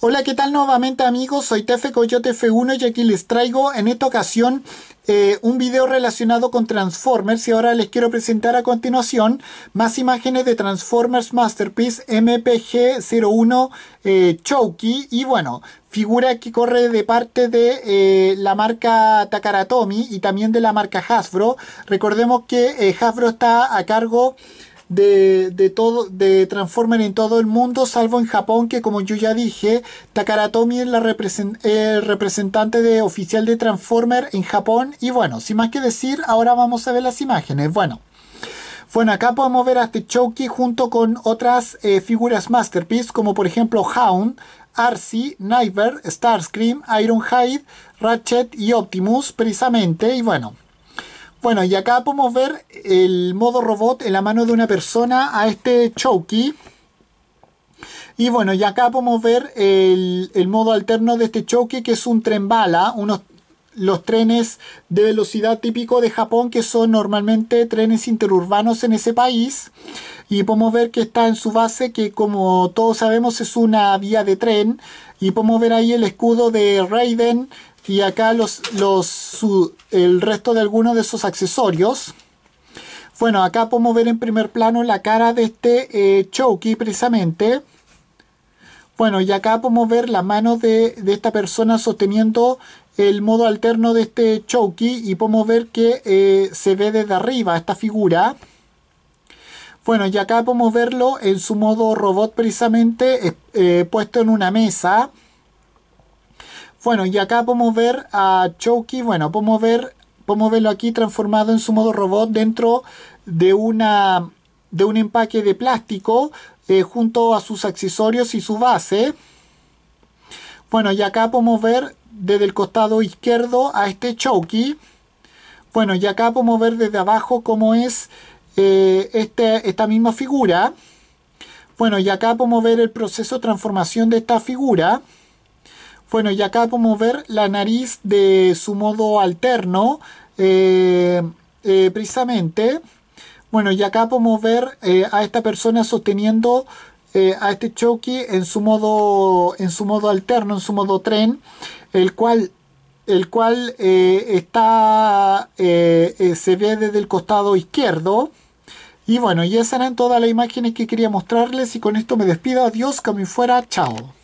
Hola, ¿qué tal nuevamente amigos? Soy Tefe Coyote F1 y aquí les traigo en esta ocasión eh, un video relacionado con Transformers y ahora les quiero presentar a continuación más imágenes de Transformers Masterpiece MPG01 eh, Chouki y bueno, figura que corre de parte de eh, la marca Takaratomi y también de la marca Hasbro. Recordemos que Hasbro está a cargo de, de, todo, de Transformer en todo el mundo, salvo en Japón, que como yo ya dije, Takaratomi es la el representante de, oficial de Transformer en Japón. Y bueno, sin más que decir, ahora vamos a ver las imágenes. Bueno. Bueno, acá podemos ver a este junto con otras eh, figuras Masterpiece, como por ejemplo Hound, Arcee, Nightbird, Starscream, Ironhide, Ratchet y Optimus, precisamente. Y bueno, bueno, y acá podemos ver el modo robot en la mano de una persona a este Chouki. Y bueno, y acá podemos ver el, modo alterno de este Chouki, que es un tren bala, unos, los trenes de velocidad típico de Japón, que son normalmente trenes interurbanos en ese país. Y podemos ver que está en su base, que como todos sabemos es una vía de tren. Y podemos ver ahí el escudo de Raiden y acá los, el resto de algunos de sus accesorios. Bueno, acá podemos ver en primer plano la cara de este eh, precisamente. Bueno, y acá podemos ver la mano de, esta persona sosteniendo el modo alterno de este Choki y podemos ver que eh, se ve desde arriba esta figura. Bueno, y acá podemos verlo en su modo robot precisamente eh, puesto en una mesa. Bueno, y acá podemos ver a Chucky, bueno, podemos, ver, podemos verlo aquí transformado en su modo robot dentro de, de un empaque de plástico eh, junto a sus accesorios y su base. Bueno, y acá podemos ver desde el costado izquierdo a este Chucky. Bueno, y acá podemos ver desde abajo cómo es eh, este, esta misma figura. Bueno, y acá podemos ver el proceso de transformación de esta figura. Bueno, y acá podemos ver la nariz de su modo alterno, eh, eh, precisamente. Bueno, y acá podemos ver eh, a esta persona sosteniendo a este Chucky en su modo en modo alterno, en su modo tren, el cual el cual está se ve desde el costado izquierdo. Y bueno, y esas eran todas las imágenes que quería mostrarles y con esto me despido. Adiós, que me fuera, chao.